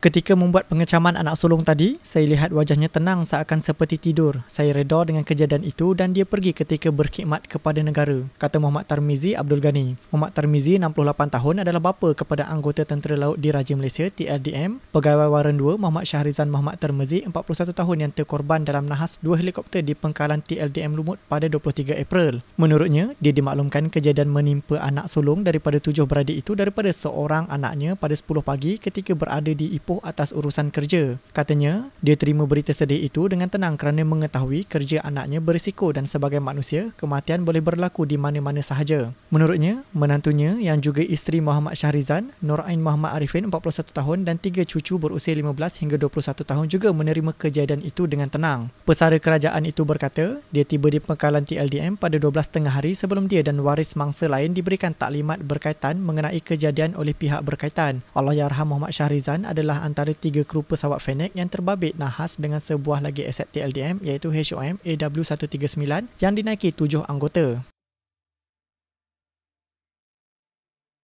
Ketika membuat pengecaman anak sulung tadi, saya lihat wajahnya tenang seakan seperti tidur. Saya reda dengan kejadian itu dan dia pergi ketika berkhidmat kepada negara, kata Muhammad Tarmizi Abdul Ghani. Muhammad Tarmizi, 68 tahun, adalah bapa kepada anggota tentera laut di Diraja Malaysia, TLDM Pegawai Waran 2, Muhammad Syahrizan Muhammad Tarmizi, 41 tahun yang terkorban dalam nahas dua helikopter di pengkalan TLDM Lumut pada 23 April. Menurutnya, dia dimaklumkan kejadian menimpa anak sulung daripada tujuh beradik itu daripada seorang anaknya pada 10 pagi ketika berada di Ipoh atas urusan kerja. Katanya, dia terima berita sedih itu dengan tenang kerana mengetahui kerja anaknya berisiko dan sebagai manusia, kematian boleh berlaku di mana-mana sahaja. Menurutnya, menantunya yang juga isteri Muhammad Syahrizan, Nur Ain Muhammad Arifin 41 tahun dan tiga cucu berusia 15 hingga 21 tahun juga menerima kejadian itu dengan tenang. Pesara kerajaan itu berkata, dia tiba di pengkalan TLDM pada 12 tengah hari sebelum dia dan waris mangsa lain diberikan taklimat berkaitan mengenai kejadian oleh pihak berkaitan. Allah Yarham Abraham Muhammad Syahrizan adalah antara tiga kru pesawat Fennec yang terbabit nahas dengan sebuah lagi aset TLDM iaitu HOM AW139 yang dinaiki tujuh anggota.